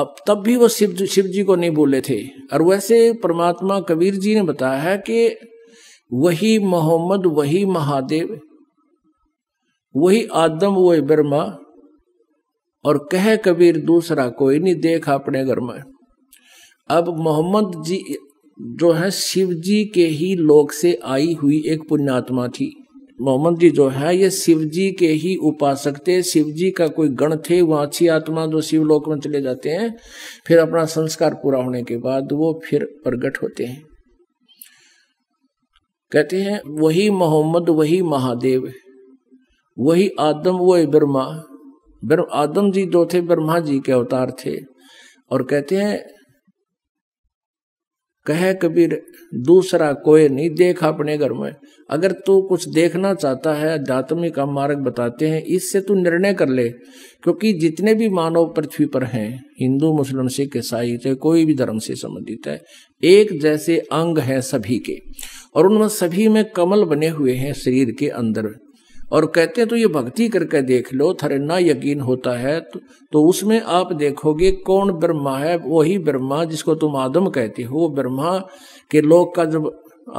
अब तब भी वो शिव शिव जी को नहीं बोले थे और वैसे परमात्मा कबीर जी ने बताया है कि वही मोहम्मद वही महादेव वही आदम वही ब्रह्मा और कह कबीर दूसरा कोई नहीं देख अपने घर में अब मोहम्मद जी जो है शिव जी के ही लोक से आई हुई एक पुण्यात्मा थी मोहम्मद जी जो है ये शिव जी के ही उपासक थे शिव जी का कोई गण थे वह अच्छी आत्मा जो शिवलोक में चले जाते हैं फिर अपना संस्कार पूरा होने के बाद वो फिर प्रगट होते हैं कहते हैं वही मोहम्मद वही महादेव वही आदम वही ब्रह्मा आदम जी जो थे ब्रह्मा जी के अवतार थे और कहते हैं कहे कबीर दूसरा कोई नहीं देख अपने घर में अगर तू कुछ देखना चाहता है अध्यात्मिक का मार्ग बताते हैं इससे तू निर्णय कर ले क्योंकि जितने भी मानव पृथ्वी पर हैं हिंदू मुस्लिम सिख ईसाई चाहे तो कोई भी धर्म से संबंधित है एक जैसे अंग हैं सभी के और उनमें सभी में कमल बने हुए हैं शरीर के अंदर और कहते हैं तो ये भक्ति करके देख लो थरन्ना यकीन होता है तो, तो उसमें आप देखोगे कौन ब्रह्मा है वही ब्रह्मा जिसको तुम आदम कहते हो वो ब्रह्मा के लोक का जब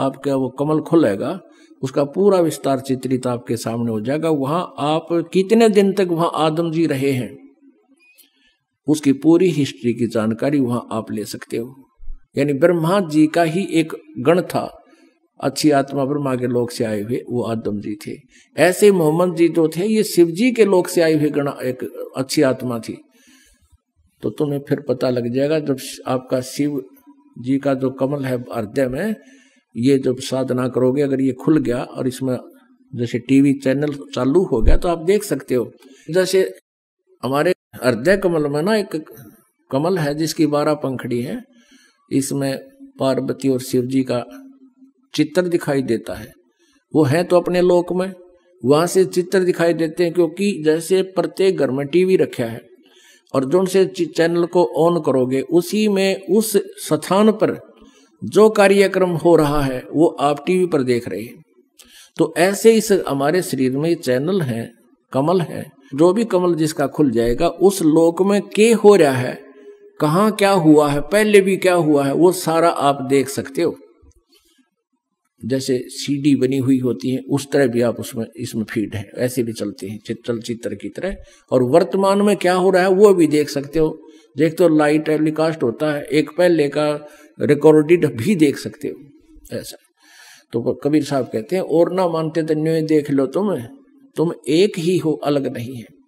आपका वो कमल खुलेगा उसका पूरा विस्तार चित्रित आपके सामने हो जाएगा वहां आप कितने दिन तक वहां आदम जी रहे हैं उसकी पूरी हिस्ट्री की जानकारी वहां आप ले सकते हो यानी ब्रह्मा जी का ही एक गण था अच्छी आत्मा ब्रह्मा के लोक से आए हुए वो आदम जी थे ऐसे मोहम्मद जी जो थे ये शिव जी के लोक से आए हुए गणा एक अच्छी आत्मा थी तो तुम्हें फिर पता लग जाएगा जब आपका शिव जी का जो कमल है हृदय में ये जब साधना करोगे अगर ये खुल गया और इसमें जैसे टीवी चैनल चालू हो गया तो आप देख सकते हो जैसे हमारे हृदय कमल में ना एक कमल है जिसकी बारह पंखड़ी है इसमें पार्वती और शिव जी का चित्र दिखाई देता है वो है तो अपने लोक में वहां से चित्र दिखाई देते हैं क्योंकि जैसे प्रत्येक घर में टीवी रखा है और जो से चैनल को ऑन करोगे उसी में उस स्थान पर जो कार्यक्रम हो रहा है वो आप टीवी पर देख रहे हैं तो ऐसे इस हमारे शरीर में चैनल है कमल है जो भी कमल जिसका खुल जाएगा उस लोक में के हो रहा है कहाँ क्या हुआ है पहले भी क्या हुआ है वो सारा आप देख सकते हो जैसे सीडी बनी हुई होती है उस तरह भी आप उसमें इसमें फीड है ऐसे भी चलते हैं चित्र की तरह और वर्तमान में क्या हो रहा है वो भी देख सकते हो देख तो लाइव टेलीकास्ट होता है एक पहले का रिकॉर्डेड भी देख सकते हो ऐसा तो कबीर साहब कहते हैं और ना मानते तो न्यू देख लो तुम तुम एक ही हो अलग नहीं है